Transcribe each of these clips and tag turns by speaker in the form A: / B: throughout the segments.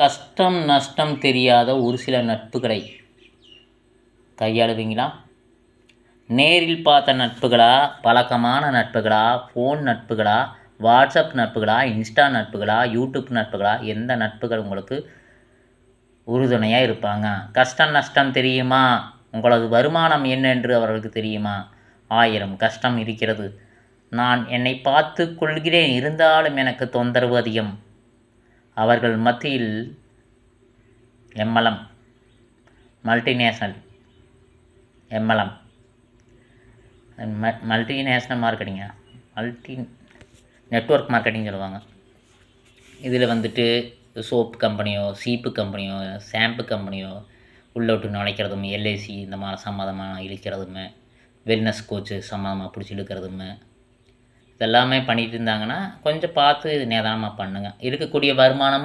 A: கஷ்டம் நஷ்டம் தெரியாத ஒரு சில நட்புகளை கையாளுவீங்களா நேரில் பார்த்த நட்புகளா பழக்கமான நட்புகளா ஃபோன் நட்புகளா வாட்ஸ்அப் நட்புகளா இன்ஸ்டா நட்புகளா யூடியூப் நட்புகளா எந்த நட்புகள் உங்களுக்கு உறுதுணையாக இருப்பாங்க கஷ்டம் நஷ்டம் தெரியுமா உங்களது வருமானம் என்ன என்று அவர்களுக்கு தெரியுமா ஆயிரம் கஷ்டம் இருக்கிறது நான் என்னை பார்த்து கொள்கிறேன் இருந்தாலும் எனக்கு தொந்தரவு அதிகம் அவர்கள் மத்தியில் எம்மலம் மல்டிநேஷ்னல் எம்மலம் மல்டிநேஷ்னல் மார்க்கெட்டிங்கா மல்டி நெட்ஒர்க் மார்க்கெட்டிங் சொல்லுவாங்க இதில் வந்துட்டு சோப்பு கம்பெனியோ சீப்பு கம்பெனியோ ஷாம்பு கம்பெனியோ உள்ளே விட்டு நுழைக்கிறதும் எல்ஐசி இந்த மாதிரி சம்மதமாக இழுக்கிறதுமே வெல்னஸ் கோச்சு சம்மதமாக பிடிச்சி இழுக்கிறதுமே இதெல்லாமே பண்ணிகிட்டு இருந்தாங்கன்னா கொஞ்சம் பார்த்து இது நிதானமாக பண்ணுங்கள் இருக்கக்கூடிய வருமானம்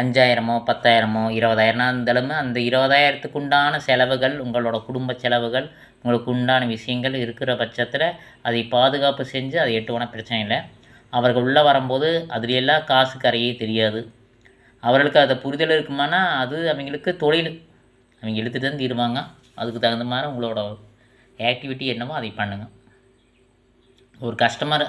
A: அஞ்சாயிரமோ பத்தாயிரமோ இருபதாயிரம்னா இருந்தாலுமே அந்த இருபதாயிரத்துக்கு உண்டான செலவுகள் உங்களோட குடும்ப செலவுகள் உங்களுக்கு உண்டான விஷயங்கள் இருக்கிற பட்சத்தில் அதை பாதுகாப்பு செஞ்சு அதை எட்டுவோன பிரச்சனை இல்லை அவர்கள் உள்ளே வரும்போது அதுலையெல்லாம் காசு கரையே தெரியாது அவர்களுக்கு அதை புரிதல் இருக்குமானா அது அவங்களுக்கு தொழில் அவங்க எழுத்துட்டு தான் தீருவாங்க அதுக்கு தகுந்த மாதிரி உங்களோட ஆக்டிவிட்டி என்னமோ அதை பண்ணுங்கள் ஒரு கஸ்டமர்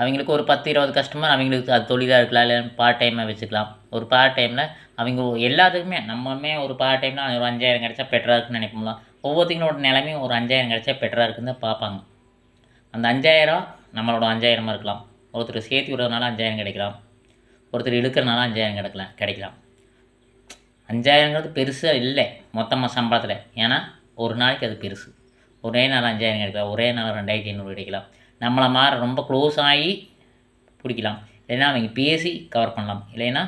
A: அவங்களுக்கு ஒரு பத்து இருபது கஸ்டமர் அவங்களுக்கு அது தொழிலாக இருக்கலாம் இல்லை பார்ட் டைமாக வச்சுக்கலாம் ஒரு பார்ட் டைமில் அவங்க எல்லாத்துக்குமே நம்மளுமே ஒரு பார்ட் டைமில் ஒரு அஞ்சாயிரம் கிடச்சா பெட்டராக இருக்குன்னு நினைப்போம்ல ஒவ்வொருத்தங்களோட நிலமையும் ஒரு அஞ்சாயிரம் கிடச்சா பெட்டராக இருக்குன்னு பார்ப்பாங்க அந்த அஞ்சாயிரம் நம்மளோட அஞ்சாயிரமாக இருக்கலாம் ஒருத்தர் சேர்த்து விடுறதுனால அஞ்சாயிரம் கிடைக்கலாம் ஒருத்தர் இழுக்கிறனால அஞ்சாயிரம் கிடைக்கலாம் கிடைக்கலாம் அஞ்சாயிரங்கிறது பெருசாக இல்லை மொத்தமாக சம்பளத்தில் ஏன்னா ஒரு நாளைக்கு அது பெருசு ஒரே நாள் அஞ்சாயிரம் கிடைக்கலாம் ஒரே நாள் ரெண்டாயிரத்தி ஐநூறு கிடைக்கலாம் நம்மளை மாற ரொம்ப க்ளோஸ் ஆகி பிடிக்கலாம் இல்லைன்னா அவங்க பேசி கவர் பண்ணலாம் இல்லைன்னா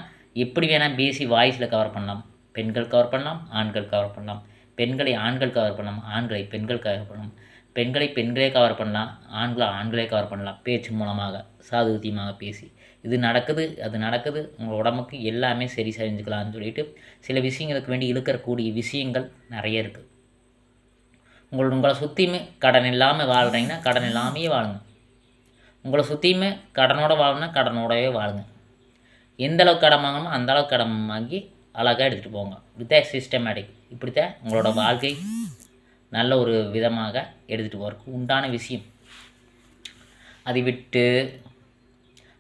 A: எப்படி வேணால் பேசி வாய்ஸில் கவர் பண்ணலாம் பெண்கள் கவர் பண்ணலாம் ஆண்கள் கவர் பண்ணலாம் பெண்களை ஆண்கள் கவர் பண்ணலாம் ஆண்களை பெண்கள் கவர் பண்ணலாம் பெண்களை பெண்களே கவர் பண்ணலாம் ஆண்களை ஆண்களே கவர் பண்ணலாம் பேச்சு மூலமாக சாதுகத்தியமாக பேசி இது நடக்குது அது நடக்குது உங்கள் உடம்புக்கு எல்லாமே சரி செஞ்சுக்கலாம்னு சொல்லிட்டு சில விஷயங்களுக்கு வேண்டி இழுக்கக்கூடிய விஷயங்கள் நிறைய இருக்குது உங்களை உங்களை சுற்றியுமே கடன் இல்லாமல் வாழ்கிறீங்கன்னா கடன் இல்லாமையே வாழுங்க உங்களை சுற்றியுமே கடனோடு வாழணும் கடனோடவே வாழுங்க எந்த அளவுக்கு கடன் வாங்கணுமோ அந்த அளவுக்கு கடன் வாங்கி அழகாக எடுத்துகிட்டு போங்க ஏ சிஸ்டமேட்டிக் இப்படித்தான் உங்களோட வாழ்க்கை நல்ல ஒரு விதமாக எடுத்துகிட்டு போகிறக்கு உண்டான விஷயம் அதை விட்டு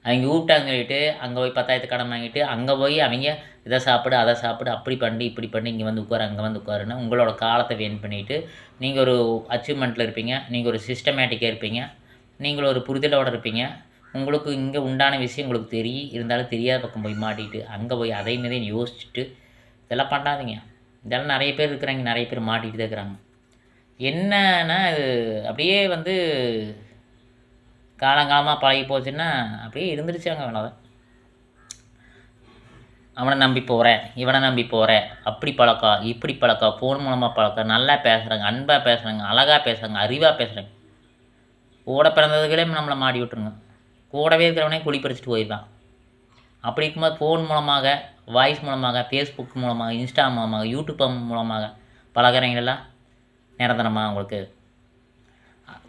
A: அவங்க கூப்பிட்டாங்கன்னு சொல்லிட்டு அங்கே போய் பத்தாயிரத்து கடன் வாங்கிட்டு அங்கே போய் அவங்க இதை சாப்பிடு அதை சாப்பிடு அப்படி பண்ணி இப்படி பண்ணி இங்கே வந்து உட்காரு அங்கே வந்து உட்காருன்னு உங்களோட காலத்தை வேன் பண்ணிவிட்டு நீங்கள் ஒரு அச்சீவ்மெண்ட்டில் இருப்பீங்க நீங்கள் ஒரு சிஸ்டமேட்டிக்காக இருப்பீங்க நீங்கள் ஒரு புரிதலோடு இருப்பீங்க உங்களுக்கு இங்கே உண்டான விஷயம் உங்களுக்கு தெரியும் இருந்தாலும் தெரியாத பக்கம் போய் மாட்டிட்டு அங்கே போய் அதையும் இதையும் யோசிச்சுட்டு இதெல்லாம் பண்ணாதீங்க இதெல்லாம் நிறைய பேர் இருக்கிறாங்க நிறைய பேர் மாட்டிகிட்டு தான் இருக்கிறாங்க என்னன்னா அது அப்படியே வந்து காலங்காலமாக பழகி போச்சுன்னா அப்படியே இருந்துருச்சாங்க அவ்வளோதான் அவனை நம்பி போகிறேன் இவனை நம்பி போகிறேன் அப்படி பழக்கம் இப்படி பழக்கம் ஃபோன் மூலமாக பழக்கம் நல்லா பேசுகிறாங்க அன்பாக பேசுகிறாங்க அழகாக பேசுகிறாங்க அறிவாக பேசுகிறாங்க கூட பிறந்ததுகளே நம்மளை மாடி விட்டுருங்க கூடவே இருக்கிறவனே குழி பறிச்சுட்டு போயிடலாம் அப்படி இருக்கும்போது ஃபோன் மூலமாக வாய்ஸ் மூலமாக ஃபேஸ்புக் மூலமாக இன்ஸ்டா மூலமாக யூடியூப் மூலமாக பழகிறவங்களெல்லாம் நிரந்தரமாக அவங்களுக்கு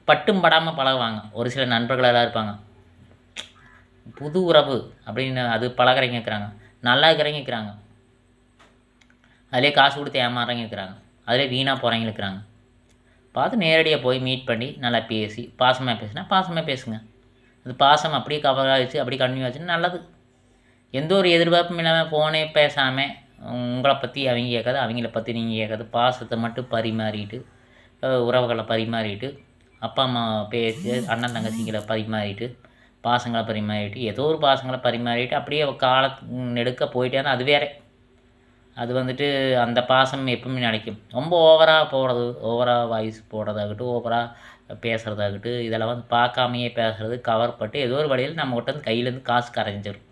A: பட்டும் படாமல் பழகுவாங்க ஒரு சில நண்பர்களெல்லாம் இருப்பாங்க புது உறவு அப்படின்னு அது பழகிறவங்க இருக்கிறாங்க நல்லா இருக்கிறவங்க இருக்கிறாங்க அதிலே காசு கொடுத்து ஏமாறுறவங்க இருக்கிறாங்க அதிலே வீணாக போகிறவங்க இருக்கிறாங்க பார்த்து நேரடியாக போய் மீட் பண்ணி நல்லா பேசி பாசமாக பேசுனா பாசமாக பேசுங்க அது பாசம் அப்படியே கவர் ஆகிடுச்சு அப்படியே கன்வியூ ஆச்சுன்னா நல்லது எந்த ஒரு எதிர்பார்ப்பும் இல்லாமல் ஃபோனே பேசாமல் உங்களை பற்றி அவங்க கேட்காது அவங்கள பற்றி நீங்கள் கேட்காது பாசத்தை மட்டும் பரிமாறிட்டு உறவுகளை பரிமாறிட்டு அப்பா அம்மா பேசி அண்ணன் தங்கச்சிங்களை பரிமாறிட்டு பாசங்களை பரிமாறிட்டு ஏதோ ஒரு பாசங்களை பரிமாறிட்டு அப்படியே கால நெடுக்க போயிட்டே அது வேற அது வந்துட்டு அந்த பாசம் எப்பவுமே நினைக்கும் ரொம்ப ஓவராக போகிறது ஓவராக வாய்ஸ் போடுறதாகட்டும் ஓவராக பேசுகிறதாகட்டும் இதெல்லாம் வந்து பார்க்காமையே பேசுகிறது கவர் பட்டு ஏதோ ஒரு வழியில் நம்மகிட்ட வந்து கையிலேருந்து காசு கரைஞ்சிடும்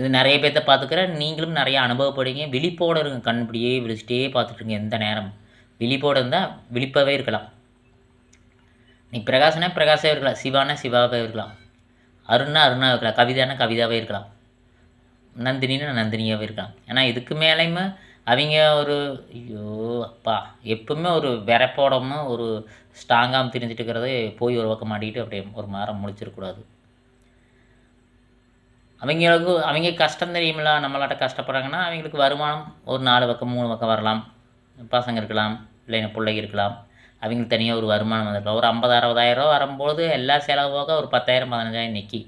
A: இது நிறைய பேர்த்த பார்த்துக்கிறேன் நீங்களும் நிறைய அனுபவப்படுங்க விழிப்போடு இருங்க கண்படியே விழிச்சிட்டே பார்த்துட்டுருங்க எந்த நேரம் விழிப்போடு இருந்தால் விழிப்பவே இருக்கலாம் நீ பிரகாசனே பிரகாஷாகவே இருக்கலாம் சிவானா சிவாவே இருக்கலாம் அருணா அருணாவே இருக்கலாம் கவிதானா கவிதாவே இருக்கலாம் நந்தினின்னு நந்தினியாகவே இருக்கலாம் ஏன்னா இதுக்கு மேலேயுமே அவங்க ஒரு ஐயோ அப்பா எப்பவுமே ஒரு விரப்போடமும் ஒரு ஸ்ட்ராங்காக தெரிஞ்சுட்டு இருக்கிறதே போய் ஒரு பக்கம் மாட்டிக்கிட்டு அப்படியே ஒரு மாறம் முடிச்சிடக்கூடாது அவங்களுக்கு அவங்க கஷ்டம் தெரியுமில்ல நம்மளாட்ட கஷ்டப்படுறாங்கன்னா அவங்களுக்கு வருமானம் ஒரு நாலு பக்கம் மூணு பக்கம் வரலாம் பசங்க இருக்கலாம் இல்லை பிள்ளைங்க இருக்கலாம் அவங்களுக்கு தனியாக ஒரு வருமானம் வந்துடும் ஒரு ஐம்பது அறுபதாயிரம் வரும்போது எல்லா செலவு போக ஒரு பத்தாயிரம் பதினஞ்சாயிரம் நிற்கி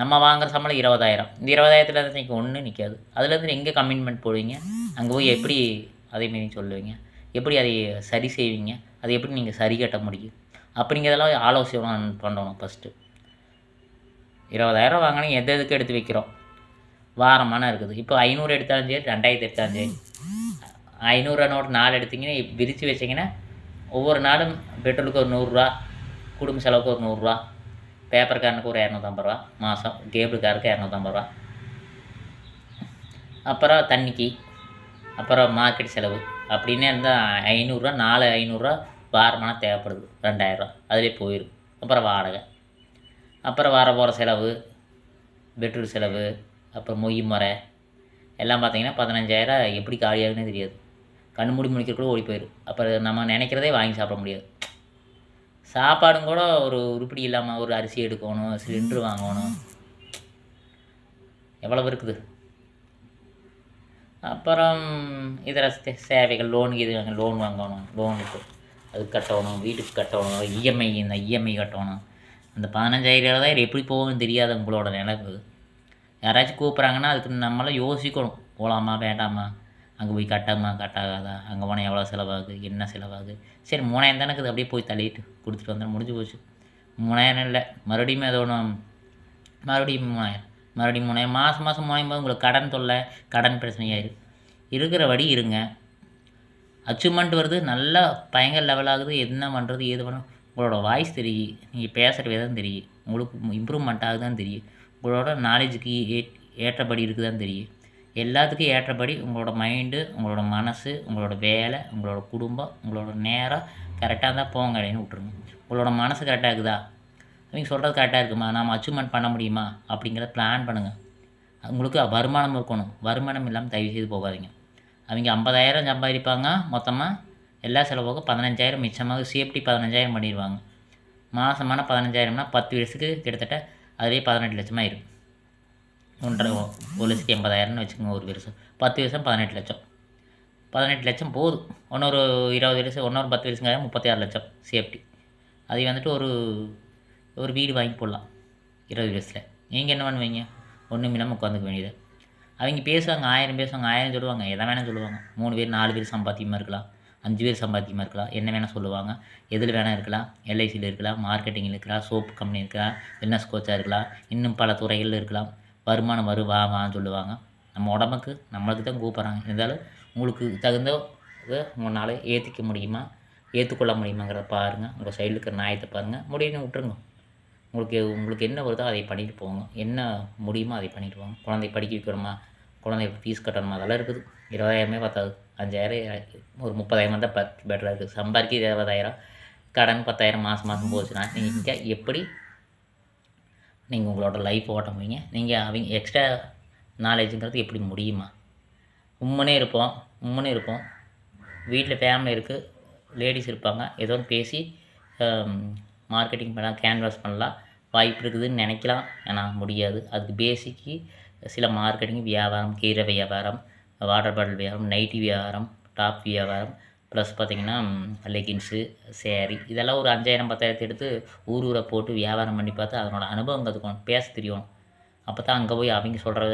A: நம்ம வாங்குகிற சம்பளம் இருபதாயிரம் இந்த இருபதாயிரத்தில் நீங்கள் ஒன்றும் நிற்காது அதுலேருந்து எங்கே கமிட்மெண்ட் போடுவீங்க அங்கே போய் எப்படி அதேமாரி சொல்லுவீங்க எப்படி அதை சரி செய்வீங்க அதை எப்படி நீங்கள் சரி கட்ட முடியும் அப்படிங்கிறதெல்லாம் ஆலோசனை பண்ணணும் ஃபஸ்ட்டு இருபதாயிரம் வாங்கினா எது எதுக்கு எடுத்து வைக்கிறோம் வாரமான இருக்குது இப்போ ஐநூறு எடுத்தாலும் சரி ரெண்டாயிரத்து எடுத்தாலும் சரி ஐநூறு நோட்டு நாலு எடுத்திங்கன்னா விரித்து வச்சிங்கன்னா ஒவ்வொரு நாளும் பெட்ரோலுக்கு ஒரு நூறுரூவா குடும்ப செலவுக்கு ஒரு நூறுரூவா பேப்பர்காரனுக்கு ஒரு இரநூத்தம்பது ரூபா மாதம் கேபிள்காருக்கு இரநூத்தம்பது ரூபா அப்புறம் தண்ணிக்கு அப்புறம் மார்க்கெட் செலவு அப்படின்னே இருந்தால் ஐநூறுரூவா நாலு ஐநூறுரூவா வாரமான தேவைப்படுது ரெண்டாயிரரூவா அதிலே போயிடும் அப்புறம் வாடகை அப்புறம் வர போகிற செலவு பெட்ரோல் செலவு அப்புறம் மொய் முறை எல்லாம் பார்த்திங்கன்னா பதினஞ்சாயிரம் எப்படி காலியாகுன்னே தெரியாது கண் மூடி கூட ஓடி போயிடும் அப்புறம் நம்ம நினைக்கிறதே வாங்கி சாப்பிட முடியாது சாப்பாடும் கூட ஒரு உருப்படி இல்லாமல் ஒரு அரிசி எடுக்கணும் சிலிண்டர் வாங்கணும் எவ்வளவு இருக்குது அப்புறம் இதர சேவைகள் லோனுக்கு இது வாங்க லோன் வாங்கணும் லோனுக்கு அது கட்டணும் வீட்டுக்கு கட்டணும் இஎம்ஐ e இந்த இஎம்ஐ e கட்டணும் அந்த பதினஞ்சாயிரம் தான் எப்படி போகணும்னு தெரியாது உங்களோட நிலவு யாராச்சும் கூப்பிட்றாங்கன்னா அதுக்கு நம்மளாம் யோசிக்கணும் போகலாமா வேண்டாமா அங்கே போய் கட்டாமா கட்டாகாதா அங்கே போனால் எவ்வளோ செலவாகுது என்ன செலவாகுது சரி மூணாயிரம் தானே அது அப்படியே போய் தள்ளிட்டு கொடுத்துட்டு வந்தேன் முடிஞ்சு போச்சு மூணாயிரம் இல்லை மறுபடியும் ஏதோ ஒன்று மறுபடியும் மூணாயிரம் மறுபடியும் மூணாயிரம் மாதம் மாதம் மூணாயிரம் போது உங்களுக்கு கடன் தொல்லை கடன் பிரச்சனையாயிரு இருக்கிற வழி இருங்க அச்சீவ்மெண்ட் வருது நல்லா பயங்கர லெவல் ஆகுது என்ன பண்ணுறது ஏது பண்ணும் உங்களோட வாய்ஸ் தெரியும் நீங்கள் பேசுகிற விதம் தெரியும் உங்களுக்கு இம்ப்ரூவ்மெண்ட் ஆகுதுதான் தெரியும் உங்களோட நாலேஜுக்கு ஏற்றபடி இருக்குதான்னு தெரியும் எல்லாத்துக்கும் ஏற்றபடி உங்களோட மைண்டு உங்களோட மனசு உங்களோட வேலை உங்களோட குடும்பம் உங்களோட நேரம் கரெக்டாக இருந்தால் போங்க அப்படின்னு விட்ருங்க உங்களோட மனசு கரெக்டாக இருக்குதா நீங்கள் சொல்கிறது கரெக்டாக இருக்குமா நாம் அச்சீவ்மெண்ட் பண்ண முடியுமா அப்படிங்கிறத பிளான் பண்ணுங்கள் உங்களுக்கு வருமானம் இருக்கணும் வருமானம் இல்லாமல் தயவு செய்து போகாதீங்க அவங்க ஐம்பதாயிரம் சம்பாதிப்பாங்க மொத்தமாக எல்லா செலவுக்கும் பதினஞ்சாயிரம் மிச்சமாக சேஃப்டி பதினஞ்சாயிரம் பண்ணிடுவாங்க மாதமான பதினஞ்சாயிரம்னா பத்து வயசுக்கு கிட்டத்தட்ட அதுலேயே பதினெட்டு லட்சமாக இருக்கும் ஒன்றரை ஒரு லட்சத்தி எண்பதாயிரம்னு வச்சுக்கோங்க ஒரு வருஷம் பத்து வருஷம் பதினெட்டு லட்சம் பதினெட்டு லட்சம் போதும் ஒன்றொரு இருபது வருஷம் ஒன்றொரு பத்து வருஷம் கிடையாது முப்பத்தாறு லட்சம் சேஃப்டி அது வந்துட்டு ஒரு ஒரு வீடு வாங்கி போடலாம் இருபது வயசில் நீங்கள் என்ன பண்ணுவீங்க ஒன்றும் இல்லாமல் உட்காந்துக்க வேண்டியது அவங்க பேசுவாங்க ஆயிரம் பேசுவாங்க ஆயிரம் சொல்லுவாங்க எதை வேணால் சொல்லுவாங்க மூணு பேர் நாலு பேர் சம்பாத்தியமாக இருக்கலாம் அஞ்சு பேர் சம்பாத்தியமாக இருக்கலாம் என்ன வேணால் சொல்லுவாங்க எதில் வேணால் இருக்கலாம் எல்ஐசியில் இருக்கலாம் மார்க்கெட்டிங்கில் இருக்கலாம் சோப்பு கம்பெனி இருக்கலாம் வெல்னஸ் கோச்சாக இருக்கலாம் இன்னும் பல துறைகளில் இருக்கலாம் வருமானம் வரும் சொல்லுவாங்க நம்ம உடம்புக்கு நம்மளுக்கு தான் கூப்பிட்றாங்க இருந்தாலும் உங்களுக்கு தகுந்த உங்களால் ஏற்றிக்க முடியுமா ஏற்றுக்கொள்ள முடியுமாங்கிறத பாருங்கள் உங்கள் சைடில் இருக்கிற நியாயத்தை பாருங்கள் முடியும்னு விட்டுருங்க உங்களுக்கு உங்களுக்கு என்ன வருதோ அதை பண்ணிட்டு போங்க என்ன முடியுமோ அதை பண்ணிட்டு போங்க குழந்தை படிக்க வைக்கணுமா குழந்தை ஃபீஸ் கட்டணுமா அதெல்லாம் இருக்குது இருபதாயிரமே பத்தாது அஞ்சாயிரம் ஒரு முப்பதாயிரம் தான் பத் பெட்டராக இருக்குது சம்பாதிக்க இருபதாயிரம் கடன் பத்தாயிரம் மாதம் மாதம் போச்சுன்னா நீங்கள் எப்படி நீங்கள் உங்களோட லைஃப் ஓட்ட முடியுங்க நீங்கள் அவங்க எக்ஸ்ட்ரா நாலேஜுங்கிறது எப்படி முடியுமா உம்மனே இருப்போம் உம்மனே இருப்போம் வீட்டில் ஃபேமிலி இருக்குது லேடிஸ் இருப்பாங்க ஏதோ ஒன்று பேசி மார்க்கெட்டிங் பண்ணலாம் கேன்வாஸ் பண்ணலாம் வாய்ப்பு இருக்குதுன்னு நினைக்கலாம் ஏன்னா முடியாது அதுக்கு பேசிக்கு சில மார்க்கெட்டிங் வியாபாரம் கீரை வியாபாரம் வாட்டர் பாட்டில் வியாபாரம் நைட்டி வியாபாரம் டாப் வியாபாரம் ப்ளஸ் பார்த்திங்கன்னா லெகின்ஸு சேரீ இதெல்லாம் ஒரு அஞ்சாயிரம் பத்தாயிரத்தை எடுத்து ஊர் ஊரை போட்டு வியாபாரம் பண்ணி பார்த்து அதனோட அனுபவம் கற்றுக்கணும் பேச தெரியும் அப்போ தான் அங்கே போய் அவங்க சொல்கிற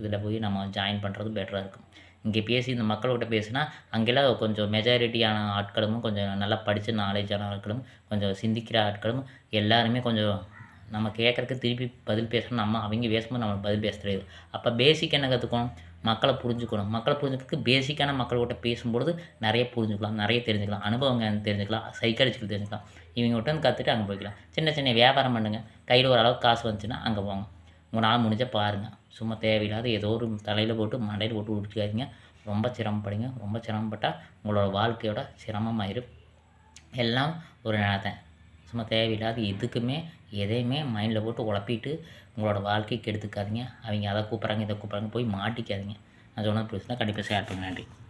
A: இதில் போய் நம்ம ஜாயின் பண்ணுறது பெட்டராக இருக்கும் இங்கே பேசி இந்த மக்கள்கிட்ட பேசினா அங்கெல்லாம் கொஞ்சம் மெஜாரிட்டியான ஆட்களும் கொஞ்சம் நல்லா படித்த நாலேஜான ஆட்களும் கொஞ்சம் சிந்திக்கிற ஆட்களும் எல்லாருமே கொஞ்சம் நம்ம கேட்குறக்கு திருப்பி பதில் பேசணும் நம்ம அவங்க பேசும்போது நம்ம பதில் பேச தெரியாது அப்போ பேசிக் என்ன கற்றுக்கணும் மக்களை புரிஞ்சுக்கணும் மக்களை புரிஞ்சுக்கிறதுக்கு பேசிக்கான மக்கள் கிட்ட பேசும்பொழுது நிறைய புரிஞ்சுக்கலாம் நிறைய தெரிஞ்சுக்கலாம் அனுபவங்க தெரிஞ்சுக்கலாம் சைக்காலஜிக்கல் தெரிஞ்சுக்கலாம் இவங்ககிட்ட வந்து கற்றுட்டு அங்கே போய்க்கலாம் சின்ன சின்ன வியாபாரம் பண்ணுங்கள் கையில் ஓரளவுக்கு காசு வந்துச்சுன்னா அங்கே போங்க உங்களால் முடிஞ்சால் பாருங்கள் சும்மா தேவையில்லாத ஏதோ ஒரு தலையில் போட்டு மண்டையில் போட்டு உடிக்காதீங்க ரொம்ப சிரமப்படுங்க ரொம்ப சிரமப்பட்டால் உங்களோட வாழ்க்கையோட சிரமமாயிரும் எல்லாம் ஒரு நேரத்தை சும்மா தேவையில்லாத எதுக்குமே எதையுமே மைண்டில் போட்டு உழப்பிட்டு உங்களோட வாழ்க்கைக்கு எடுத்துக்காதீங்க அவங்க அதை கூப்பிட்றாங்க இதை கூப்பிட்றாங்க போய் மாட்டிக்காதீங்க நான் சொன்னது புரிச்சுன்னா கண்டிப்பாக ஷேர் பண்ண நன்றி